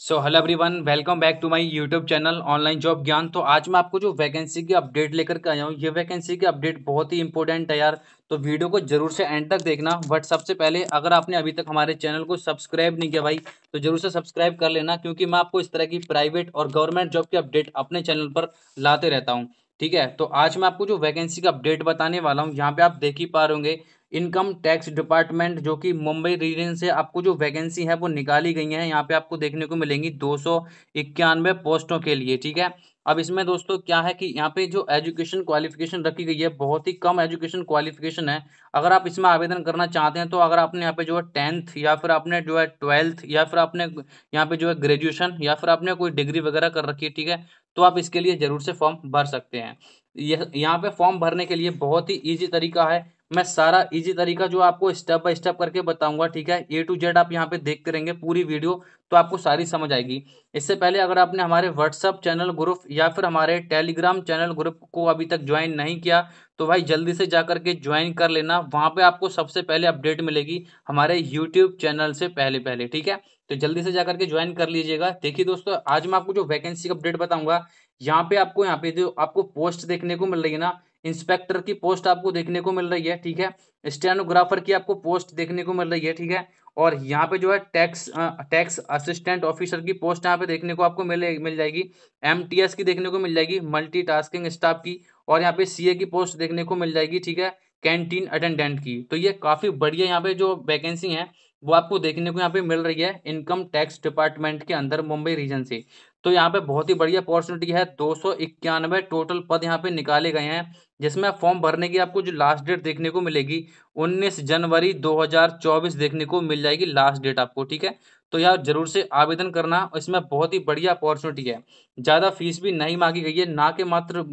so hello everyone welcome back to my YouTube channel online job Gyan तो आज मैं आपको जो वैकेंसी की अपडेट लेकर के आया हूँ ये वैकेंसी की अपडेट बहुत ही इंपॉर्टेंट है यार तो वीडियो को जरूर से एंड तक देखना बट सबसे पहले अगर आपने अभी तक हमारे चैनल को सब्सक्राइब नहीं किया भाई तो जरूर से सब्सक्राइब कर लेना क्योंकि मैं आपको इस तरह की प्राइवेट और गवर्नमेंट जॉब की अपडेट अपने चैनल पर लाते रहता हूँ ठीक है तो आज मैं आपको जो वैकेंसी का अपडेट बताने वाला हूँ यहाँ पे आप देख ही पा रहे होंगे इनकम टैक्स डिपार्टमेंट जो कि मुंबई रीजन से आपको जो वैकेंसी है वो निकाली गई है यहाँ पे आपको देखने को मिलेंगी दो सौ पोस्टों के लिए ठीक है अब इसमें दोस्तों क्या है कि यहाँ पे जो एजुकेशन क्वालिफिकेशन रखी गई है बहुत ही कम एजुकेशन क्वालिफिकेशन है अगर आप इसमें आवेदन करना चाहते हैं तो अगर आपने यहाँ पे जो है टेंथ या फिर आपने जो है ट्वेल्थ या फिर आपने यहाँ पे जो है ग्रेजुएशन या फिर आपने कोई डिग्री वगैरह कर रखी है ठीक है तो आप इसके लिए ज़रूर से फॉर्म भर सकते हैं यह यहाँ पे फॉर्म भरने के लिए बहुत ही ईजी तरीका है मैं सारा इजी तरीका जो आपको स्टेप बाय स्टेप करके बताऊंगा ठीक है ए टू जेड आप यहाँ पे देखते रहेंगे पूरी वीडियो तो आपको सारी समझ आएगी इससे पहले अगर आपने हमारे व्हाट्सअप चैनल ग्रुप या फिर हमारे टेलीग्राम चैनल ग्रुप को अभी तक ज्वाइन नहीं किया तो भाई जल्दी से जा करके ज्वाइन कर लेना वहाँ पे आपको सबसे पहले अपडेट मिलेगी हमारे यूट्यूब चैनल से पहले पहले ठीक है तो जल्दी से जा करके ज्वाइन कर लीजिएगा देखिए दोस्तों आज मैं आपको जो वैकेंसी का अपडेट बताऊंगा यहाँ पे आपको यहाँ पे जो आपको पोस्ट देखने को मिल रही है ना इंस्पेक्टर की पोस्ट आपको देखने को मिल रही है ठीक है स्टेनोग्राफर की आपको पोस्ट देखने को मिल रही है ठीक है और यहाँ पे जो है टैक्स टैक्स असिस्टेंट ऑफिसर की पोस्ट यहाँ पे देखने को आपको मिले मिल जाएगी एम की देखने को मिल जाएगी मल्टी स्टाफ की और यहाँ पे सी की पोस्ट देखने को मिल जाएगी ठीक है कैंटीन अटेंडेंट की तो ये काफ़ी बढ़िया यहाँ पे जो वैकेंसी है वो आपको देखने को यहाँ पे मिल रही है इनकम टैक्स डिपार्टमेंट के अंदर मुंबई रीजन से तो यहाँ पे बहुत ही बढ़िया अपॉर्चुनिटी है दो टोटल पद यहाँ पे निकाले गए हैं जिसमें फॉर्म भरने की आपको जो लास्ट डेट देखने को मिलेगी 19 जनवरी 2024 देखने को मिल जाएगी लास्ट डेट आपको ठीक है तो यार जरूर से आवेदन करना इसमें बहुत ही बढ़िया अपॉर्चुनिटी है ज़्यादा फीस भी नहीं मांगी गई है ना के मात्र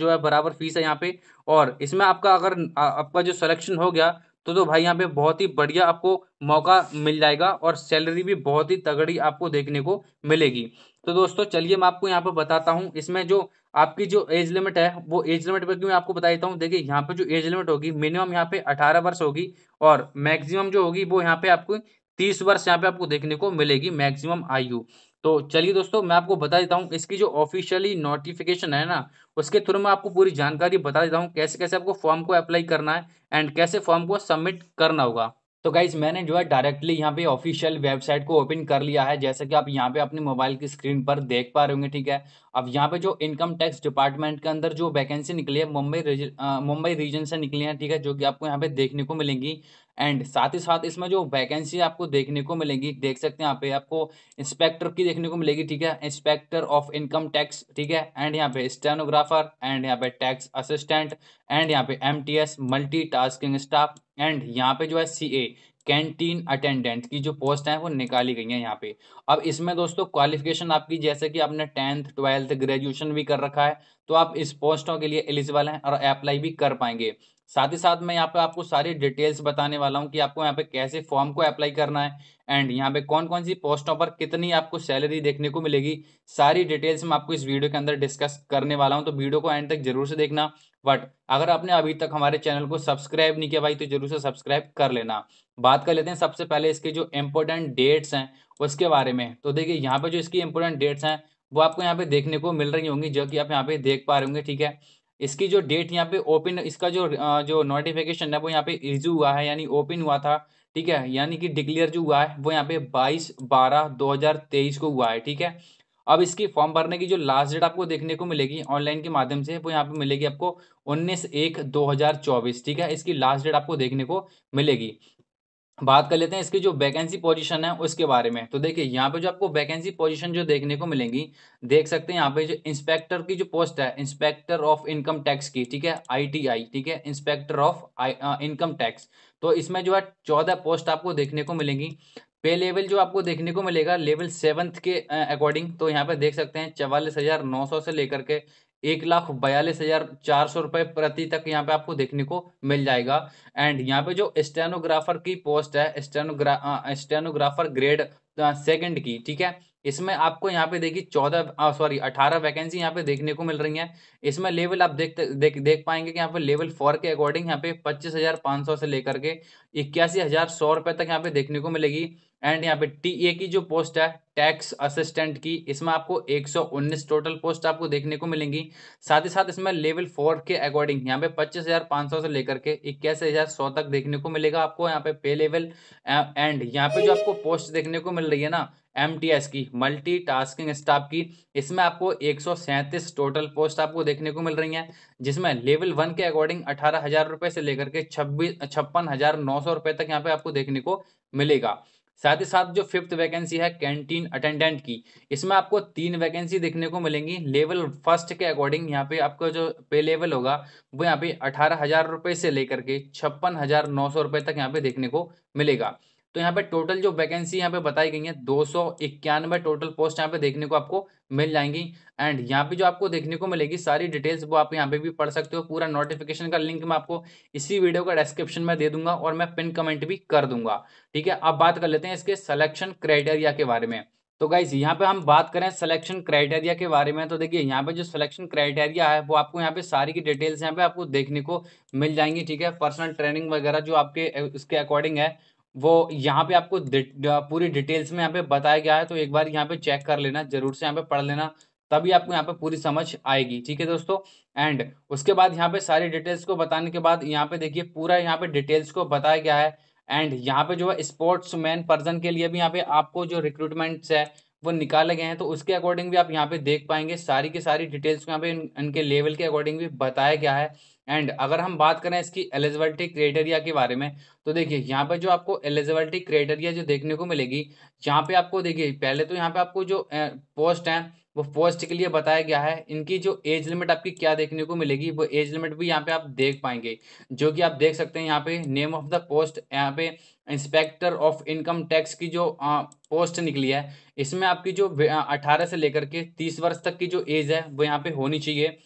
जो है बराबर फीस है यहाँ पे और इसमें आपका अगर आपका जो सिलेक्शन हो गया तो तो भाई यहाँ पे बहुत ही बढ़िया आपको मौका मिल जाएगा और सैलरी भी बहुत ही तगड़ी आपको देखने को मिलेगी तो दोस्तों चलिए मैं आपको यहाँ पर बताता हूँ इसमें जो आपकी जो एज लिमिट है वो एज लिमिट पर क्यों आपको बता देता हूँ देखिए यहाँ पे जो एज लिमिट होगी मिनिमम यहाँ पे अठारह वर्ष होगी और मैक्सिमम जो होगी वो यहाँ पे आपको तीस वर्ष यहाँ पे आपको देखने को मिलेगी मैक्सिमम आयु तो चलिए दोस्तों मैं आपको बता देता हूँ इसकी जो ऑफिशियली नोटिफिकेशन है ना उसके थ्रू मैं आपको पूरी जानकारी बता देता हूँ कैसे कैसे आपको फॉर्म को अप्लाई करना है एंड कैसे फॉर्म को सबमिट करना होगा तो गाइज मैंने जो है डायरेक्टली यहाँ पे ऑफिशियल वेबसाइट को ओपन कर लिया है जैसे कि आप यहाँ पे अपने मोबाइल की स्क्रीन पर देख पा रहे होंगे ठीक है अब यहाँ पे जो इनकम टैक्स डिपार्टमेंट के अंदर जो वैकेंसी निकली है मुंबई मुंबई रीजन से निकली है ठीक है जो कि आपको यहाँ पे देखने को मिलेंगी एंड साथ ही साथ इसमें जो वैकेंसी आपको देखने को मिलेगी देख सकते हैं यहाँ पे आपको इंस्पेक्टर की देखने को मिलेगी ठीक है इंस्पेक्टर ऑफ इनकम टैक्स ठीक है एंड यहाँ पे स्टेनोग्राफर एंड यहाँ पे टैक्स असिस्टेंट एंड यहाँ पे M T S multi tasking staff and यहाँ पे जो है सी ए कैंटीन अटेंडेंट की जो पोस्ट है वो निकाली गई है यहाँ पे अब इसमें दोस्तों क्वालिफिकेशन आपकी जैसे कि आपने टेंथ ट्वेल्थ ग्रेजुएशन भी कर रखा है तो आप इस पोस्टों के लिए एलिजिबल हैं और अप्लाई भी कर पाएंगे साथ ही साथ मैं यहाँ पे आपको सारी डिटेल्स बताने वाला हूँ कि आपको यहाँ पे कैसे फॉर्म को अप्लाई करना है एंड यहाँ पे कौन कौन सी पोस्टों पर कितनी आपको सैलरी देखने को मिलेगी सारी डिटेल्स मैं आपको इस वीडियो के अंदर डिस्कस करने वाला हूँ तो वीडियो को एंड तक जरूर से देखना बट अगर आपने अभी तक हमारे चैनल को सब्सक्राइब नहीं किया भाई तो जरूर से सब्सक्राइब कर लेना बात कर लेते हैं सबसे पहले इसके जो इम्पोर्टेंट डेट्स हैं उसके बारे में तो देखिए यहाँ पे जो इसकी इम्पोर्टेंट डेट्स हैं वो आपको यहाँ पे देखने को मिल रही होंगी जो कि आप यहाँ पे देख पा रहे होंगे ठीक है इसकी जो डेट यहाँ पे ओपन इसका जो जो नोटिफिकेशन है वो यहाँ पे इजू हुआ है यानी ओपन हुआ था ठीक है यानी कि डिक्लेयर जो हुआ है वो यहाँ पे बाईस बारह दो हज़ार तेईस को हुआ है ठीक है अब इसकी फॉर्म भरने की जो लास्ट डेट आपको देखने को मिलेगी ऑनलाइन के माध्यम से वो यहाँ पे मिलेगी आपको उन्नीस एक दो हज़ार चौबीस ठीक है इसकी लास्ट डेट आपको देखने को मिलेगी बात कर लेते हैं इसकी जो वैकेंसी पोजीशन है उसके बारे में तो देखिए यहाँ पे जो आपको वैकेंसी पोजीशन जो देखने को मिलेंगी देख सकते हैं यहाँ पे जो इंस्पेक्टर की जो पोस्ट है इंस्पेक्टर ऑफ इनकम टैक्स की ठीक है आईटीआई ठीक है इंस्पेक्टर ऑफ इनकम टैक्स तो इसमें जो है चौदह पोस्ट आपको देखने को मिलेंगी पे लेवल जो आपको देखने को मिलेगा लेवल सेवन्थ के अकॉर्डिंग uh, तो यहाँ पे देख सकते हैं चवालीस से लेकर के एक लाख बयालीस हजार चार सौ रुपये प्रति तक यहाँ पे आपको देखने को मिल जाएगा एंड यहाँ पे जो स्टेनोग्राफर की पोस्ट है स्टेनोग्रा स्टेनोग्राफर ग्रेड सेकंड की ठीक है इसमें आपको यहाँ पे देखिए चौदह सॉरी अठारह वैकेंसी यहाँ पे देखने को मिल रही है इसमें लेवल आप देख देख देख पाएंगे कि यहाँ पे लेवल फोर के अकॉर्डिंग यहाँ पे पच्चीस हजार पाँच सौ से लेकर के इक्यासी हजार सौ रुपये तक यहाँ पे देखने को मिलेगी एंड यहाँ पे टी ए की जो पोस्ट है टैक्स असिस्टेंट की इसमें आपको 119 टोटल पोस्ट आपको देखने को मिलेंगी साथ ही साथ इसमें लेवल फोर के अकॉर्डिंग यहाँ पे 25,500 से लेकर के इक्यासी हजार सौ तक देखने को मिलेगा आपको यहाँ पे पे लेवल एंड यहाँ पे जो आपको पोस्ट देखने को मिल रही है ना एम की मल्टी टास्किंग स्टाफ की इसमें आपको एक टोटल पोस्ट आपको देखने को मिल रही हैं जिसमें लेवल वन के अकॉर्डिंग अठारह हजार रुपये से लेकर के छब्बीस छप्पन हजार नौ सौ रुपये तक यहाँ पे आपको देखने को मिलेगा साथ ही साथ जो फिफ्थ वैकेंसी है कैंटीन अटेंडेंट की इसमें आपको तीन वैकेंसी देखने को मिलेंगी लेवल फर्स्ट के अकॉर्डिंग यहाँ पे आपका जो पे लेवल होगा वो यहाँ पे अठारह हजार रुपए से लेकर के छप्पन हजार नौ सौ रुपए तक यहाँ पे देखने को मिलेगा तो यहाँ पे टोटल जो वैकेंसी यहाँ पे बताई गई है दो सौ इक्यानवे टोटल पोस्ट यहाँ पे देखने को आपको मिल जाएंगी एंड यहाँ पे जो आपको देखने को मिलेगी सारी डिटेल्स वो आप यहाँ पे भी पढ़ सकते हो पूरा नोटिफिकेशन का लिंक मैं आपको इसी वीडियो का डिस्क्रिप्शन में दे दूंगा और मैं पिन कमेंट भी कर दूंगा ठीक है अब बात कर लेते हैं इसके सलेक्शन क्राइटेरिया के बारे में तो गाइज यहाँ पे हम बात करें सिलेक्शन क्राइटेरिया के बारे में तो देखिए यहाँ पे जो सिलेक्शन क्राइटेरिया है वो आपको यहाँ पे सारी की डिटेल्स यहाँ पे आपको देखने को मिल जाएंगी ठीक है पर्सनल ट्रेनिंग वगैरह जो आपके उसके अकॉर्डिंग है वो यहाँ पे आपको पूरी डिटेल्स में यहाँ पे बताया गया है तो एक बार यहाँ पे चेक कर लेना जरूर से यहाँ पे पढ़ लेना तभी आपको यहाँ पे पूरी समझ आएगी ठीक है दोस्तों एंड उसके बाद यहाँ पे सारी डिटेल्स को बताने के बाद यहाँ पे देखिए पूरा यहाँ पे डिटेल्स को बताया गया है एंड यहाँ पे जो है स्पोर्ट्स मैन पर्सन के लिए भी यहाँ पे आपको जो रिक्रूटमेंट्स है वो निकाले गए हैं तो उसके अकॉर्डिंग भी आप यहाँ पे देख पाएंगे सारी की सारी डिटेल्स को यहाँ पे इनके लेवल के अकॉर्डिंग भी बताया गया है एंड अगर हम बात करें इसकी एलिजिबिलिटी क्राइटेरिया के बारे में तो देखिए यहाँ पे जो आपको एलिजिबिलिटी क्राइटेरिया जो देखने को मिलेगी यहाँ पे आपको देखिए पहले तो यहाँ पे आपको जो पोस्ट है वो फर्स्ट के लिए बताया गया है इनकी जो एज लिमिट आपकी क्या देखने को मिलेगी वो एज लिमिट भी यहाँ पे आप देख पाएंगे जो कि आप देख सकते हैं यहाँ पे नेम ऑफ द पोस्ट यहाँ पे इंस्पेक्टर ऑफ इनकम टैक्स की जो पोस्ट निकली है इसमें आपकी जो अठारह से लेकर के तीस वर्ष तक की जो एज है वो यहाँ पे होनी चाहिए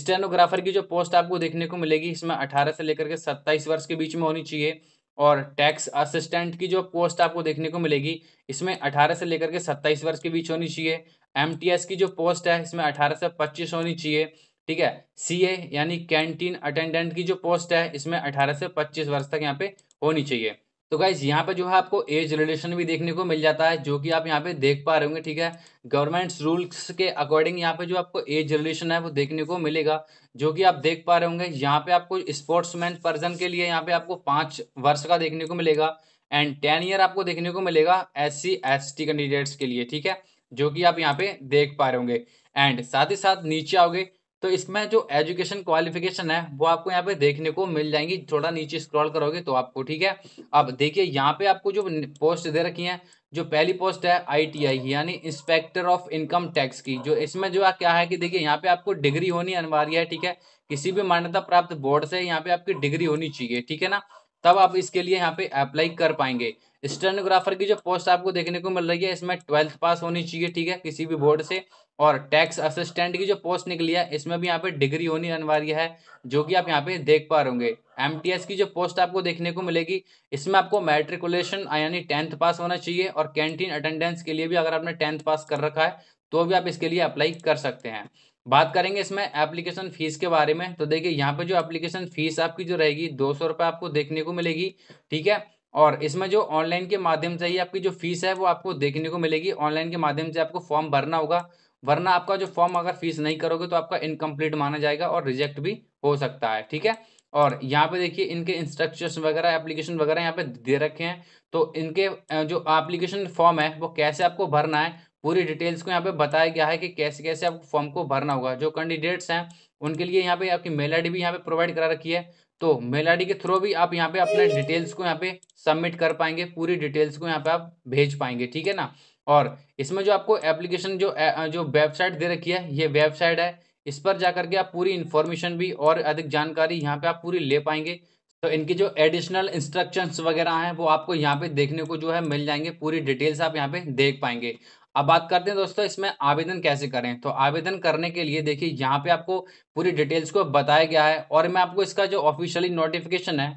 स्टेनोग्राफर की जो पोस्ट आपको देखने को मिलेगी इसमें अठारह से लेकर के सत्ताईस वर्ष के बीच में होनी चाहिए और टैक्स असिस्टेंट की जो पोस्ट आपको देखने को मिलेगी इसमें 18 से लेकर के 27 वर्ष के बीच होनी चाहिए एमटीएस की जो पोस्ट है इसमें 18 से 25 होनी चाहिए ठीक है सीए यानी कैंटीन अटेंडेंट की जो पोस्ट है इसमें 18 से 25 वर्ष तक यहाँ पे होनी चाहिए तो गाइज यहाँ पे जो है आपको एज रिलेशन भी देखने को मिल जाता है जो कि आप यहाँ पे देख पा रहे होंगे ठीक है गवर्नमेंट्स रूल्स के अकॉर्डिंग यहाँ पे जो आपको एज रिलेशन है वो देखने को मिलेगा जो कि आप देख पा रहे होंगे यहाँ पे आपको स्पोर्ट्समैन पर्सन के लिए यहाँ पे आपको पाँच वर्ष का देखने को मिलेगा एंड टेन ईयर आपको देखने को मिलेगा S C S T candidates के लिए ठीक है जो कि आप यहाँ पे देख पा रहे होंगे एंड साथ ही साथ नीचे आओगे तो इसमें जो एजुकेशन क्वालिफिकेशन है वो आपको यहाँ पे देखने को मिल जाएंगी थोड़ा नीचे स्क्रॉल करोगे तो आपको ठीक है अब देखिए यहाँ पे आपको जो पोस्ट दे रखी है जो पहली पोस्ट है आईटीआई की यानी इंस्पेक्टर ऑफ इनकम टैक्स की जो इसमें जो क्या है कि देखिए यहाँ पे आपको डिग्री होनी अनिवार्य है ठीक है किसी भी मान्यता प्राप्त बोर्ड से यहाँ पे आपकी डिग्री होनी चाहिए ठीक है ना तब आप इसके लिए यहाँ पे अप्लाई कर पाएंगे स्टेनोग्राफर की जो पोस्ट आपको देखने को मिल रही है इसमें ट्वेल्थ पास होनी चाहिए ठीक है किसी भी बोर्ड से और टैक्स असिस्टेंट की जो पोस्ट निकली है इसमें भी यहाँ पे डिग्री होनी अनिवार्य है जो कि आप यहाँ पे देख पा रहे एमटीएस की जो पोस्ट आपको देखने को मिलेगी इसमें आपको मेट्रिकुलेशन यानी टेंथ पास होना चाहिए और कैंटीन अटेंडेंस के लिए भी अगर आपने टेंथ पास कर रखा है तो भी आप इसके लिए अप्लाई कर सकते हैं बात करेंगे इसमें एप्लीकेशन फीस के बारे में तो देखिए यहाँ पे जो एप्लीकेशन फीस आपकी जो रहेगी दो सौ आपको देखने को मिलेगी ठीक है और इसमें जो ऑनलाइन के माध्यम से ही आपकी जो फीस है वो आपको देखने को मिलेगी ऑनलाइन के माध्यम से आपको फॉर्म भरना होगा वरना आपका जो फॉर्म अगर फीस नहीं करोगे तो आपका इनकम्प्लीट माना जाएगा और रिजेक्ट भी हो सकता है ठीक है और यहाँ पे देखिए इनके इंस्ट्रक्शन वगैरह एप्लीकेशन वगैरह यहाँ पे दे रखे हैं तो इनके जो एप्लीकेशन फॉर्म है वो कैसे आपको भरना है पूरी डिटेल्स को यहाँ पे बताया गया है कि कैसे कैसे आपको फॉर्म को भरना होगा जो कैंडिडेट्स हैं उनके लिए यहाँ पे आपकी मेल आई भी यहाँ पे प्रोवाइड करा रखी है तो मेल आईडी के थ्रू भी आप यहाँ पे अपने डिटेल्स को यहाँ पे सबमिट कर पाएंगे पूरी डिटेल्स को यहाँ पे आप भेज पाएंगे ठीक है ना और इसमें जो आपको एप्लीकेशन जो जो वेबसाइट दे रखी है ये वेबसाइट है इस पर जाकर के आप पूरी इन्फॉर्मेशन भी और अधिक जानकारी यहाँ पे आप पूरी ले पाएंगे तो इनकी जो एडिशनल इंस्ट्रक्शंस वगैरह हैं वो आपको यहाँ पे देखने को जो है मिल जाएंगे पूरी डिटेल्स आप यहाँ पे देख पाएंगे अब बात करते हैं दोस्तों इसमें आवेदन कैसे करें तो आवेदन करने के लिए देखिए यहाँ पे आपको पूरी डिटेल्स को बताया गया है और मैं आपको इसका जो ऑफिशियली नोटिफिकेशन है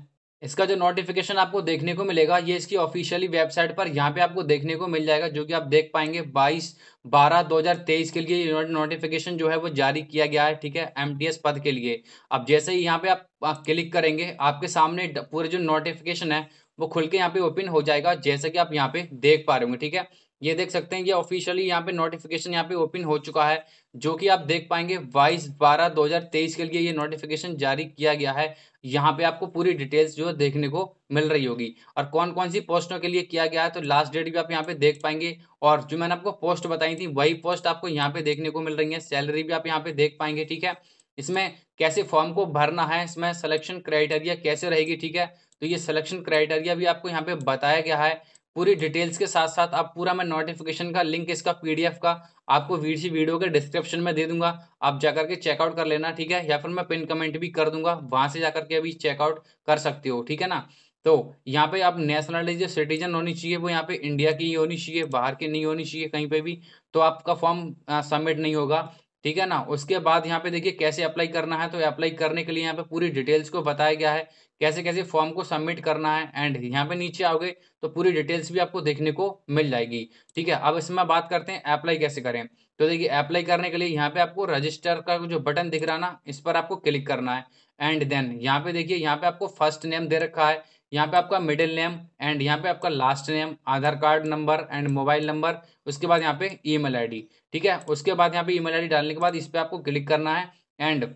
इसका जो नोटिफिकेशन आपको देखने को मिलेगा ये इसकी ऑफिशियली वेबसाइट पर यहाँ पे आपको देखने को मिल जाएगा जो कि आप देख पाएंगे 22 बारह 2023 के लिए नोटिफिकेशन जो है वो जारी किया गया है ठीक है एमटीएस पद के लिए अब जैसे ही यहाँ पे आप क्लिक करेंगे आपके सामने पूरे जो नोटिफिकेशन है वो खुल के यहाँ पे ओपन हो जाएगा जैसे कि आप यहाँ पे देख पा रहे होंगे ठीक है ये देख सकते हैं ये ऑफिशियली यहाँ पे नोटिफिकेशन यहाँ पे ओपन हो चुका है जो कि आप देख पाएंगे बाईस बारह तेईस के लिए ये नोटिफिकेशन जारी किया गया है यहाँ पे आपको पूरी डिटेल्स जो है देखने को मिल रही होगी और कौन कौन सी पोस्टों के लिए किया गया है तो लास्ट डेट भी आप यहाँ पे देख पाएंगे और जो मैंने आपको पोस्ट बताई थी वही पोस्ट आपको यहाँ पे देखने को मिल रही है सैलरी भी आप यहाँ पे देख पाएंगे ठीक है इसमें कैसे फॉर्म को भरना है इसमें सिलेक्शन क्राइटेरिया कैसे रहेगी ठीक है तो ये सिलेक्शन क्राइटेरिया भी आपको यहाँ पे बताया गया है पूरी डिटेल्स के साथ साथ आप पूरा मैं नोटिफिकेशन का लिंक इसका पीडीएफ का आपको वीडियो वीडियो के डिस्क्रिप्शन में दे दूंगा आप जाकर के चेकआउट कर लेना ठीक है या फिर मैं पिन कमेंट भी कर दूंगा वहां से जाकर के अभी चेकआउट कर सकते हो ठीक है ना तो यहाँ पे आप नेशनलिटी जो सिटीजन होनी चाहिए वो यहाँ पे इंडिया की ही होनी चाहिए बाहर की नहीं होनी चाहिए कहीं पे भी तो आपका फॉर्म सबमिट नहीं होगा ठीक है ना उसके बाद यहाँ पे देखिए कैसे अप्लाई करना है तो अप्लाई करने के लिए यहाँ पे पूरी डिटेल्स को बताया गया है कैसे कैसे फॉर्म को सबमिट करना है एंड यहाँ पे नीचे आओगे तो पूरी डिटेल्स भी आपको देखने को मिल जाएगी ठीक है अब इसमें बात करते हैं अप्लाई कैसे करें तो देखिए अप्लाई करने के लिए यहाँ पे आपको रजिस्टर का जो बटन दिख रहा ना इस पर आपको क्लिक करना है एंड देन यहाँ पे देखिए यहाँ पे आपको फर्स्ट नेम दे रखा है यहाँ पे आपका मिडिल नेम एंड यहाँ पे आपका last name Aadhaar card number and mobile number उसके बाद यहाँ पे ईमेल आईडी ठीक है उसके बाद यहाँ पे ईमेल आईडी डालने के बाद इस पर आपको क्लिक करना है एंड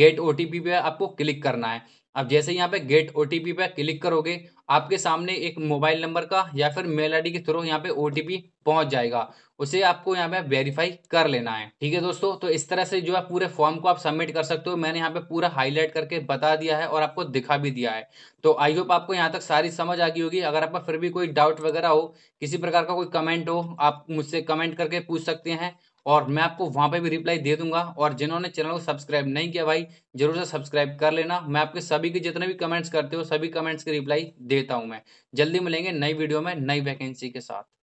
गेट ओ पे आपको क्लिक करना है अब जैसे यहाँ पे गेट ओ पे क्लिक करोगे आपके सामने एक मोबाइल नंबर का या फिर मेल आईडी के थ्रू यहाँ पे ओटीपी पहुंच जाएगा उसे आपको यहाँ पे वेरीफाई कर लेना है ठीक है दोस्तों तो इस तरह से जो है पूरे फॉर्म को आप सबमिट कर सकते हो मैंने यहाँ पे पूरा हाईलाइट करके बता दिया है और आपको दिखा भी दिया है तो आई होप आपको यहाँ तक सारी समझ आ गई होगी अगर आपका फिर भी कोई डाउट वगैरह हो किसी प्रकार का कोई कमेंट हो आप मुझसे कमेंट करके पूछ सकते हैं और मैं आपको वहाँ पे भी रिप्लाई दे दूंगा और जिन्होंने चैनल को सब्सक्राइब नहीं किया भाई जरूर से सब्सक्राइब कर लेना मैं आपके सभी के जितने भी कमेंट्स करते हो सभी कमेंट्स की रिप्लाई देता हूँ मैं जल्दी मिलेंगे नई वीडियो में नई वैकेंसी के साथ